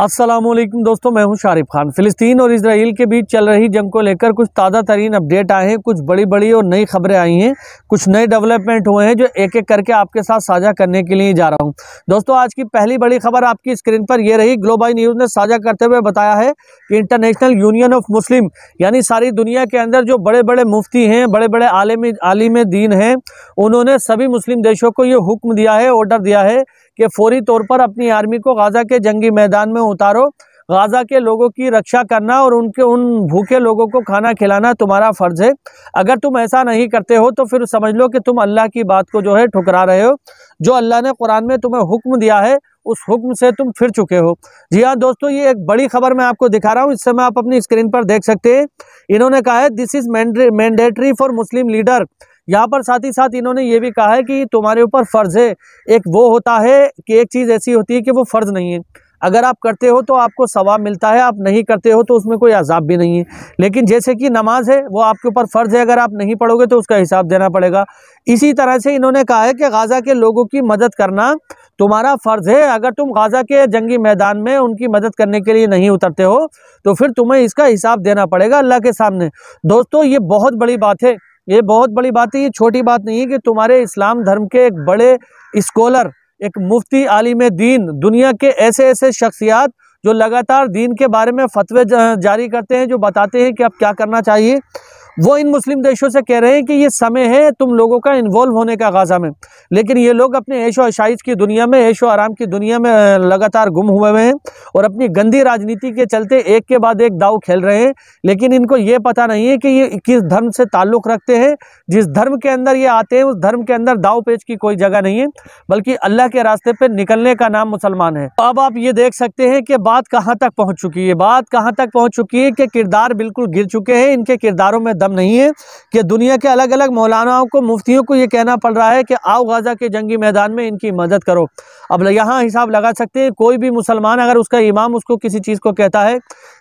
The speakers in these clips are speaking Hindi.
असलम दोस्तों मैं हूं शारिफ खान फ़िलिस्तीन और इसराइल के बीच चल रही जंग को लेकर कुछ ताज़ा तरीन अपडेट आए हैं कुछ बड़ी बड़ी और नई खबरें आई हैं कुछ नए डेवलपमेंट हुए हैं जो एक एक करके आपके साथ साझा करने के लिए जा रहा हूं दोस्तों आज की पहली बड़ी खबर आपकी स्क्रीन पर यह रही ग्लोबल न्यूज़ ने साझा करते हुए बताया है कि इंटरनेशनल यूनियन ऑफ मुस्लिम यानी सारी दुनिया के अंदर जो बड़े बड़े मुफ्ती हैं बड़े बड़े आलिम आलिम दीन हैं उन्होंने सभी मुस्लिम देशों को ये हुक्म दिया है ऑर्डर दिया है कि फौरी तौर पर अपनी आर्मी को गाजा के जंगी मैदान में उतारो गाजा के लोगों की रक्षा करना और उनके उन भूखे लोगों को खाना खिलाना तुम्हारा फ़र्ज़ है अगर तुम ऐसा नहीं करते हो तो फिर समझ लो कि तुम अल्लाह की बात को जो है ठुकरा रहे हो जो अल्लाह ने कुरान में तुम्हें हुक्म दिया है उस हुक्म से तुम फिर चुके हो जी हाँ दोस्तों ये एक बड़ी खबर मैं आपको दिखा रहा हूँ इस समय आप अपनी स्क्रीन पर देख सकते हैं इन्होंने कहा है this is mandatory for Muslim leader यहाँ पर साथ ही साथ इन्होंने ये भी कहा है कि तुम्हारे ऊपर फ़र्ज़ है एक वो होता है कि एक चीज़ ऐसी होती है कि वो फ़र्ज़ नहीं है अगर आप करते हो तो आपको सवाब मिलता है आप नहीं करते हो तो उसमें कोई अजाब भी नहीं है लेकिन जैसे कि नमाज है वो आपके ऊपर फ़र्ज़ है अगर आप नहीं पढ़ोगे तो उसका हिसाब देना पड़ेगा इसी तरह से इन्होंने कहा है कि गाज़ा के लोगों की मदद करना तुम्हारा फ़र्ज़ है अगर तुम गाज़ा के जंगी मैदान में उनकी मदद करने के लिए नहीं उतरते हो तो फिर तुम्हें इसका हिसाब देना पड़ेगा अल्लाह के सामने दोस्तों ये बहुत बड़ी बात है ये बहुत बड़ी बात है ये छोटी बात नहीं है कि तुम्हारे इस्लाम धर्म के एक बड़े स्कॉलर एक मुफ्ती आलिम दीन दुनिया के ऐसे ऐसे शख्सियात जो लगातार दीन के बारे में फतवे जारी करते हैं जो बताते हैं कि अब क्या करना चाहिए वो इन मुस्लिम देशों से कह रहे हैं कि ये समय है तुम लोगों का इन्वॉल्व होने का गाज़ा में लेकिन ये लोग अपने ऐशो आशाइश की दुनिया में ऐशो आराम की दुनिया में लगातार गुम हुए हुए हैं और अपनी गंदी राजनीति के चलते एक के बाद एक दाव खेल रहे हैं लेकिन इनको ये पता नहीं है कि ये किस धर्म से ताल्लुक़ रखते हैं जिस धर्म के अंदर ये आते हैं उस धर्म के अंदर दाव पेच की कोई जगह नहीं है बल्कि अल्लाह के रास्ते पर निकलने का नाम मुसलमान है तो अब आप ये देख सकते हैं कि बात कहाँ तक पहुँच चुकी है बात कहाँ तक पहुँच चुकी है कि किरदार बिल्कुल गिर चुके हैं इनके किरदारों में ख़त्म नहीं है कि दुनिया के अलग अलग मौलानाओं को मुफ्तियों को ये कहना पड़ रहा है कि आओ गज़ा के जंगी मैदान में इनकी मदद करो अब यहाँ हिसाब लगा सकते हैं कोई भी मुसलमान अगर उसका इमाम उसको किसी चीज़ को कहता है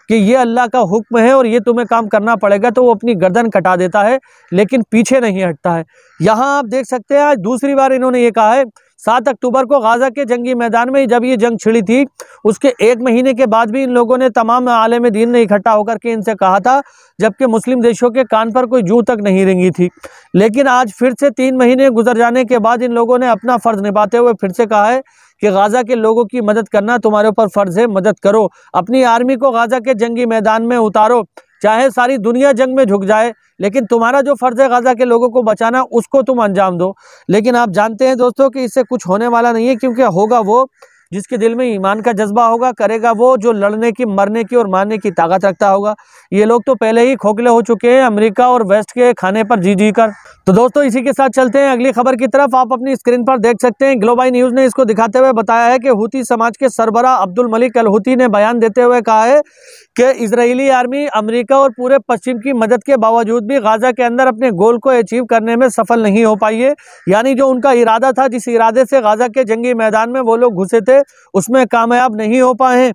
कि ये अल्लाह का हुक्म है और ये तुम्हें काम करना पड़ेगा तो वो अपनी गर्दन कटा देता है लेकिन पीछे नहीं हटता है यहाँ आप देख सकते हैं आज दूसरी बार इन्होंने ये कहा है सात अक्टूबर को गाजा के जंगी मैदान में जब ये जंग छिड़ी थी उसके एक महीने के बाद भी इन लोगों ने तमाम आलम दीन ने इकट्ठा होकर के इनसे कहा था जबकि मुस्लिम देशों के कान पर कोई जू तक नहीं रेंगी थी लेकिन आज फिर से तीन महीने गुजर जाने के बाद इन लोगों ने अपना फ़र्ज़ निभाते हुए फिर से कहा है कि गाज़ा के लोगों की मदद करना तुम्हारे ऊपर फ़र्ज़ है मदद करो अपनी आर्मी को गाज़ा के जंगी मैदान में उतारो चाहे सारी दुनिया जंग में झुक जाए लेकिन तुम्हारा जो फ़र्ज़ है गज़ा के लोगों को बचाना उसको तुम अंजाम दो लेकिन आप जानते हैं दोस्तों कि इससे कुछ होने वाला नहीं है क्योंकि होगा वो जिसके दिल में ईमान का जज्बा होगा करेगा वो जो लड़ने की मरने की और मारने की ताकत रखता होगा ये लोग तो पहले ही खोखले हो चुके हैं अमेरिका और वेस्ट के खाने पर जी जी कर तो दोस्तों इसी के साथ चलते हैं अगली खबर की तरफ आप अपनी स्क्रीन पर देख सकते हैं ग्लोबाई न्यूज़ ने इसको दिखाते हुए बताया है कि हूती समाज के सरबरा अब्दुल मलिक अलहूती ने बयान देते हुए कहा है कि इसराइली आर्मी अमरीका और पूरे पश्चिम की मदद के बावजूद भी गाजा के अंदर अपने गोल को अचीव करने में सफल नहीं हो पाई है यानी जो उनका इरादा था जिस इरादे से गाजा के जंगी मैदान में वो लोग घुसे थे उसमें कामयाब नहीं हो पाए हैं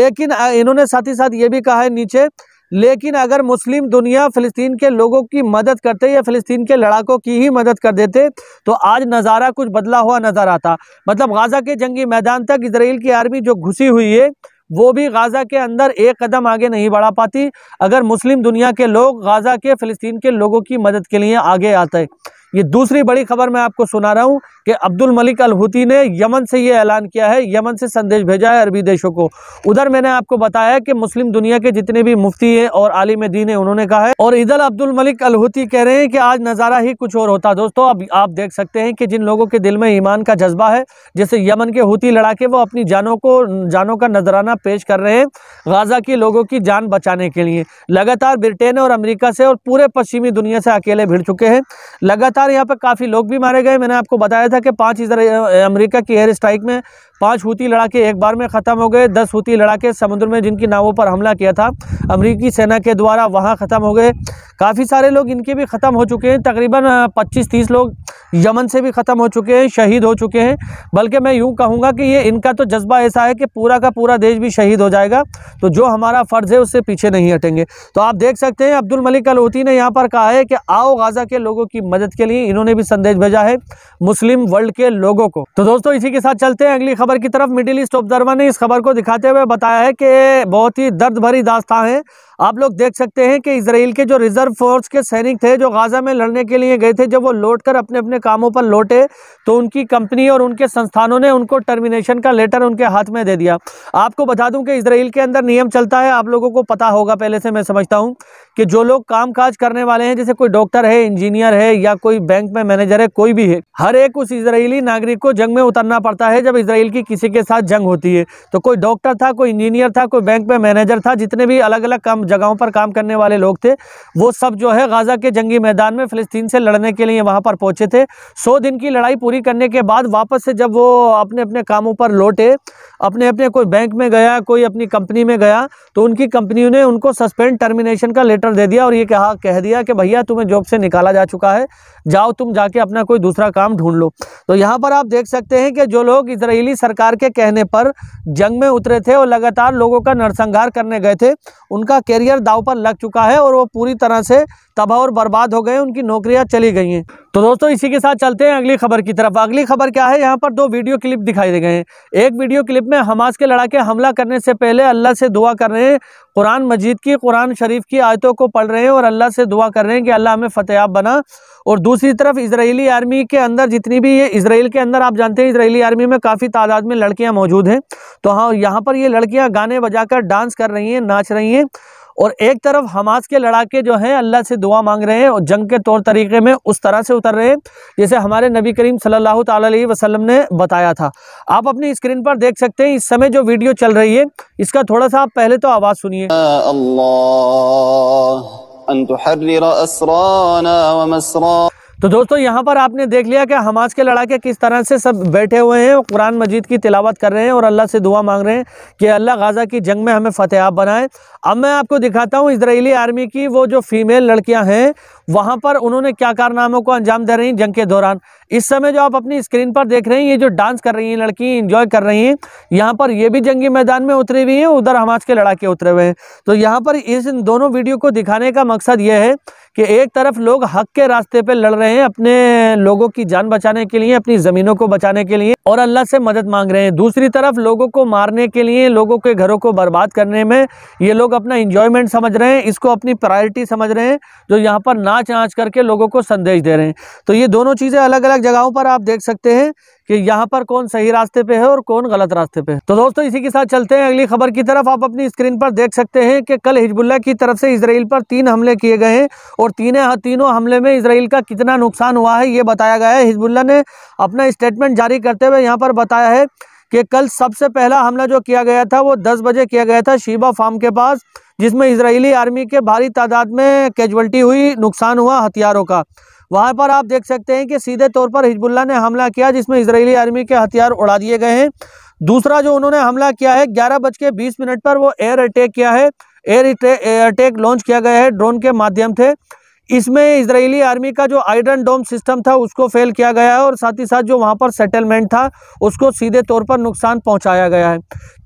लेकिन इन्होंने साथ ही साथ ये भी कहा है नीचे लेकिन अगर मुस्लिम दुनिया फ़िलिस्तीन के लोगों की मदद करते या फ़िलिस्तीन के लड़ाकों की ही मदद कर देते तो आज नज़ारा कुछ बदला हुआ नज़र आता मतलब गाज़ा के जंगी मैदान तक इसराइल की आर्मी जो घुसी हुई है वो भी गाज़ा के अंदर एक कदम आगे नहीं बढ़ा पाती अगर मुस्लिम दुनिया के लोग गाज़ा के फ़लस्तीन के लोगों की मदद के लिए आगे आते ये दूसरी बड़ी खबर मैं आपको सुना रहा हूँ कि अब्दुल मलिक अल हुती ने यमन से ये ऐलान किया है यमन से संदेश भेजा है अरबी देशों को उधर मैंने आपको बताया कि मुस्लिम दुनिया के जितने भी मुफ्ती हैं और आलिम दीन है उन्होंने कहा है और इधर अब्दुल मलिक अल हुती कह रहे हैं कि आज नज़ारा ही कुछ और होता दोस्तों अब आप देख सकते हैं कि जिन लोगों के दिल में ईमान का जज्बा है जैसे यमन के हुती लड़ाके वो अपनी जानों को जानों का नजराना पेश कर रहे हैं गाजा के लोगों की जान बचाने के लिए लगातार ब्रिटेन और अमरीका से और पूरे पश्चिमी दुनिया से अकेले भिड़ चुके हैं लगातार लगातार यहाँ पर काफ़ी लोग भी मारे गए मैंने आपको बताया था कि पाँच इधर अमरीका की एयर स्ट्राइक में पाँच हूती लड़ाके एक बार में ख़त्म हो गए दस हूती लड़ाके समुद्र में जिनकी नावों पर हमला किया था अमरीकी सेना के द्वारा वहाँ ख़त्म हो गए काफ़ी सारे लोग इनके भी ख़त्म हो चुके हैं तकरीबन पच्चीस तीस लोग यमन से भी ख़त्म हो चुके हैं शहीद हो चुके हैं बल्कि मैं यूँ कहूँगा कि ये इनका तो जज्बा ऐसा है कि पूरा का पूरा देश भी शहीद हो जाएगा तो जो हमारा फ़र्ज़ है उससे पीछे नहीं हटेंगे तो आप देख सकते हैं अब्दुल मलिक अलहूती ने यहाँ पर कहा है कि आओ गाज़ा के लोगों की मदद के लिए इन्होंने भी संदेश भेजा है मुस्लिम वर्ल्ड के लोगों को तो दोस्तों इसी के साथ चलते हैं अगली खबर की तरफ मिडिल ईस्ट ऑब्जर्वर ने इस खबर को दिखाते हुए बताया है कि बहुत ही दर्द भरी दास्ता है आप लोग देख सकते हैं कि इसराइल के जो रिजर्व फोर्स के सैनिक थे जो गाज़ा में लड़ने के लिए गए थे जब वो लौट कर अपने अपने कामों पर लौटे तो उनकी कंपनी और उनके संस्थानों ने उनको टर्मिनेशन का लेटर उनके हाथ में दे दिया आपको बता दूं कि इसराइल के अंदर नियम चलता है आप लोगों को पता होगा पहले से मैं समझता हूँ कि जो लोग काम काज करने वाले हैं जैसे कोई डॉक्टर है इंजीनियर है या कोई बैंक में मैनेजर है कोई भी है हर एक उस इसराइली नागरिक को जंग में उतरना पड़ता है जब इसराइल की किसी के साथ जंग होती है तो कोई डॉक्टर था कोई इंजीनियर था कोई बैंक में मैनेजर था जितने भी अलग अलग काम जगहों पर काम करने वाले लोग थे वो सब जो है गाज़ा के जंगी मैदान में फ़िलिस्तीन से लड़ने के लिए वहाँ पर पहुँचे थे सौ दिन की लड़ाई पूरी करने के बाद वापस से जब वो अपने अपने कामों पर लौटे अपने अपने कोई बैंक में गया कोई अपनी कंपनी में गया तो उनकी कंपनी ने उनको सस्पेंड टर्मिनेशन का लेटर दे दिया और ये कहा कह दिया कि भैया तुम्हें जॉब से निकाला जा चुका है जाओ तुम जाके अपना कोई दूसरा काम ढूंढ लो तो यहाँ पर आप देख सकते हैं कि जो लोग इसराइली सरकार के कहने पर जंग में उतरे थे और लगातार लोगों का नरसंहार करने गए थे उनका करियर दाव पर लग चुका है और वो पूरी तरह से तबाह और बर्बाद हो गए उनकी नौकरियां चली गई हैं तो दोस्तों इसी के साथ चलते हैं अगली खबर की तरफ अगली खबर क्या है यहाँ पर दो वीडियो क्लिप दिखाई दे गए हैं एक वीडियो क्लिप में हमास के लड़ाके हमला करने से पहले अल्लाह से दुआ कर रहे हैं कुरान मजीद की कुरान शरीफ की आयतों को पढ़ रहे हैं और अल्लाह से दुआ कर रहे हैं कि अल्लाह हमें फतेहब बना और दूसरी तरफ इसराइली आर्मी के अंदर जितनी भी ये इसराइल के अंदर आप जानते हैं इसराइली आर्मी में काफ़ी तादाद में लड़कियाँ मौजूद हैं तो हाँ यहाँ पर ये लड़कियाँ गाने बजाकर डांस कर रही हैं नाच रही हैं और एक तरफ हमास के लड़ाके जो हैं अल्लाह से दुआ मांग रहे हैं और जंग के तौर तरीके में उस तरह से उतर रहे हैं जैसे हमारे नबी करीम सल्लल्लाहु अलैहि वसल्लम ने बताया था आप अपनी स्क्रीन पर देख सकते हैं इस समय जो वीडियो चल रही है इसका थोड़ा सा आप पहले तो आवाज़ सुनिए अल्लाह तो दोस्तों यहाँ पर आपने देख लिया कि हमाज के लड़ाके किस तरह से सब बैठे हुए हैं और कुरान मजीद की तिलावत कर रहे हैं और अल्लाह से दुआ मांग रहे हैं कि अल्लाह गाज़ा की जंग में हमें फतेहाब बनाए अब मैं आपको दिखाता हूँ इसराइली आर्मी की वो जो फीमेल लड़कियाँ हैं वहां पर उन्होंने क्या कारनामों को अंजाम दे रही जंग के दौरान इस समय जो आप अपनी स्क्रीन पर देख रहे हैं ये जो डांस कर रही हैं लड़की इंजॉय कर रही हैं यहाँ पर ये भी जंगी मैदान में उतरी हुई हैं उधर हमास के लड़ाके उतरे हुए हैं तो यहाँ पर इस दोनों वीडियो को दिखाने का मकसद ये है कि एक तरफ लोग हक के रास्ते पे लड़ रहे हैं अपने लोगों की जान बचाने के लिए अपनी ज़मीनों को बचाने के लिए और अल्लाह से मदद मांग रहे हैं दूसरी तरफ लोगों को मारने के लिए लोगों के घरों को बर्बाद करने में ये लोग अपना इंजॉयमेंट समझ रहे हैं इसको अपनी प्रायोरिटी समझ रहे हैं जो यहाँ पर ना जांच आँच करके लोगों को संदेश दे रहे हैं तो ये दोनों चीज़ें अलग अलग जगहों पर आप देख सकते हैं कि यहाँ पर कौन सही रास्ते पे है और कौन गलत रास्ते पे है तो दोस्तों इसी के साथ चलते हैं अगली खबर की तरफ आप अपनी स्क्रीन पर देख सकते हैं कि कल हिजबुल्ला की तरफ से इसराइल पर तीन हमले किए गए हैं और तीन तीनों हमले में इसराइल का कितना नुकसान हुआ है ये बताया गया है हिजबुल्ला ने अपना स्टेटमेंट जारी करते हुए यहाँ पर बताया है कि कल सबसे पहला हमला जो किया गया था वो दस बजे किया गया था शीबा फार्म के पास जिसमें इजरायली आर्मी के भारी तादाद में कैजुअल्टी हुई नुकसान हुआ हथियारों का वहाँ पर आप देख सकते हैं कि सीधे तौर पर हिजबुल्ला ने हमला किया जिसमें इसराइली आर्मी के हथियार उड़ा दिए गए हैं दूसरा जो उन्होंने हमला किया है ग्यारह बज के बीस मिनट पर वो एयर अटैक किया है एयर अटैक लॉन्च किया गया है ड्रोन के माध्यम से इसमें इसराइली आर्मी का जो आयरन डोम सिस्टम था उसको फेल किया गया है और साथ ही साथ जो वहाँ पर सेटलमेंट था उसको सीधे तौर पर नुकसान पहुँचाया गया है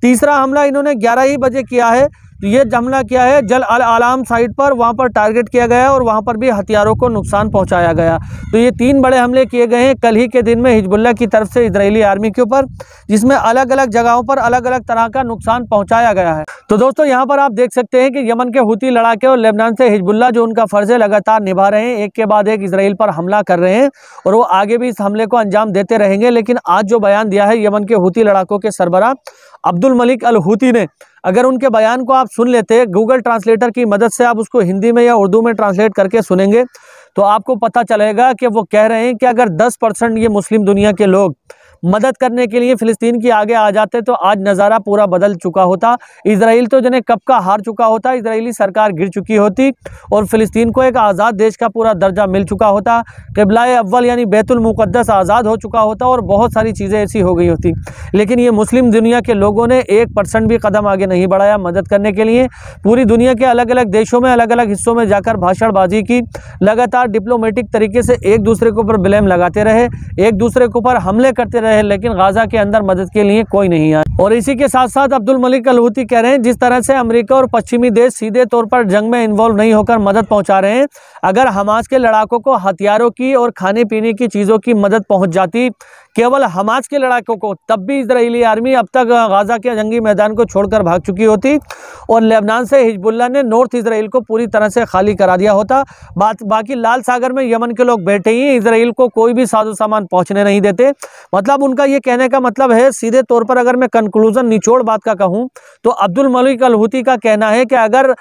तीसरा हमला इन्होंने ग्यारह ही बजे किया है तो ये हमला किया है जल अल आलाम साइड पर वहाँ पर टारगेट किया गया और वहाँ पर भी हथियारों को नुकसान पहुँचाया गया तो ये तीन बड़े हमले किए गए हैं कल ही के दिन में हिजबुल्ला की तरफ से इसराइली आर्मी के ऊपर जिसमें अलग अलग जगहों पर अलग अलग तरह का नुकसान पहुँचाया गया है तो दोस्तों यहाँ पर आप देख सकते हैं कि यमन के हूती लड़ाके और लेबनान से हिजबुल्ला जो उनका फर्ज है लगातार निभा रहे हैं एक के बाद एक इसराइल पर हमला कर रहे हैं और वो आगे भी इस हमले को अंजाम देते रहेंगे लेकिन आज जो बयान दिया है यमन के हूती लड़ाकों के सरबरा अब्दुल मलिक अल हुती ने अगर उनके बयान को आप सुन लेते गूगल ट्रांसलेटर की मदद से आप उसको हिंदी में या उर्दू में ट्रांसलेट करके सुनेंगे तो आपको पता चलेगा कि वो कह रहे हैं कि अगर दस परसेंट ये मुस्लिम दुनिया के लोग मदद करने के लिए फ़िलिस्तीन की आगे आ जाते तो आज नज़ारा पूरा बदल चुका होता इसराइल तो जने कब का हार चुका होता इसराइली सरकार गिर चुकी होती और फ़िलिस्तीन को एक आज़ाद देश का पूरा दर्जा मिल चुका होता किबलाए अव्वल यानी बैतुलमुक़दस आज़ाद हो चुका होता और बहुत सारी चीज़ें ऐसी हो गई होती लेकिन ये मुस्लिम दुनिया के लोगों ने एक परसेंट भी कदम आगे नहीं बढ़ाया मदद करने के लिए पूरी दुनिया के अलग अलग देशों में अलग अलग हिस्सों में जाकर भाषणबाजी की लगातार डिप्लोमेटिक तरीके से एक दूसरे के ऊपर ब्लेम लगाते रहे एक दूसरे के ऊपर हमले करते रहे रहे हैं लेकिन गाजा के अंदर मदद के लिए कोई नहीं आया और इसी के साथ साथ अब्दुल मलिक अलहूती कह रहे हैं जिस तरह से अमरीका और पश्चिमी देश सीधे तौर पर जंग में इन्वॉल्व नहीं होकर मदद पहुंचा रहे हैं अगर हमास के लड़ाकों को हथियारों की और खाने पीने की चीज़ों की मदद पहुंच जाती केवल हमास के लड़ाकों को तब भी इसराइली आर्मी अब तक गाजा के जंगी मैदान को छोड़कर भाग चुकी होती और लेबनान से हिजबुल्ला ने नॉर्थ इसराइल को पूरी तरह से खाली करा दिया होता बात बाकी लाल सागर में यमन के लोग बैठे ही इसराइल को कोई भी साजो सामान पहुँचने नहीं देते मतलब उनका ये कहने का मतलब है सीधे तौर पर अगर मैं कंक्लूज़न निचोड़ बात का कहूँ तो अब्दुल मलिक अलहूती का कहना है कि अगर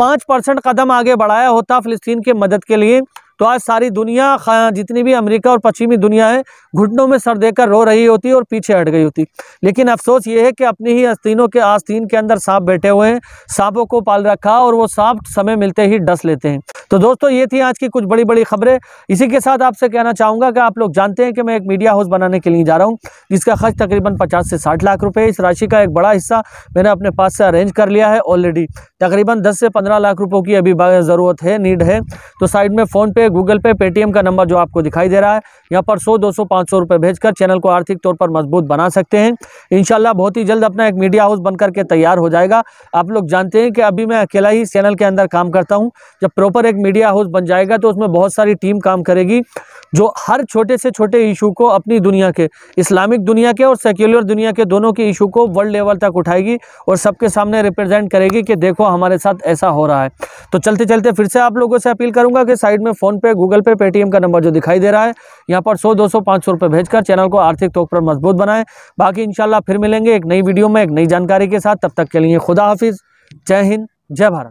पाँच परसेंट कदम आगे बढ़ाया होता फ़िलिस्तीन के मदद के लिए तो आज सारी दुनिया जितनी भी अमेरिका और पश्चिमी दुनिया है घुटनों में सर देकर रो रही होती और पीछे हट गई होती लेकिन अफसोस ये है कि अपनी ही आस्तीनों के आस्तीन के अंदर सांप बैठे हुए हैं सांपों को पाल रखा और वो सांप समय मिलते ही डस लेते हैं तो दोस्तों ये थी आज की कुछ बड़ी बड़ी खबरें इसी के साथ आपसे कहना चाहूँगा कि आप लोग जानते हैं कि मैं एक मीडिया हाउस बनाने के लिए जा रहा हूँ जिसका खर्च तकरीबन पचास से साठ लाख रुपये इस राशि का एक बड़ा हिस्सा मैंने अपने पास से अरेंज कर लिया है ऑलरेडी तकरीबन 10 से 15 लाख रुपयों की अभी ज़रूरत है नीड है तो साइड में फ़ोनपे गूगल पे पेटीएम का नंबर जो आपको दिखाई दे रहा है यहाँ पर 100 200 500 रुपए भेजकर चैनल को आर्थिक तौर पर मजबूत बना सकते हैं इन बहुत ही जल्द अपना एक मीडिया हाउस बन करके तैयार हो जाएगा आप लोग जानते हैं कि अभी मैं अकेला ही चैनल के अंदर काम करता हूँ जब प्रॉपर एक मीडिया हाउस बन जाएगा तो उसमें बहुत सारी टीम काम करेगी जो हर छोटे से छोटे इशू को अपनी दुनिया के इस्लामिक दुनिया के और सेक्युलर दुनिया के दोनों के इशू को वर्ल्ड लेवल तक उठाएगी और सबके सामने रिप्रेजेंट करेगी कि देखो हमारे साथ ऐसा हो रहा है तो चलते चलते फिर से आप लोगों से अपील करूंगा कि साइड में पे गूगल पे पेटीएम का नंबर जो दिखाई दे रहा है यहाँ पर सौ दो सौ पांच सौ रुपए भेजकर चैनल को आर्थिक तौर पर मजबूत बनाएं बाकी इंशाल्लाह फिर मिलेंगे एक नई वीडियो में एक नई जानकारी के साथ तब तक के लिए खुदा हाफिज़ जय हिंद जय भारत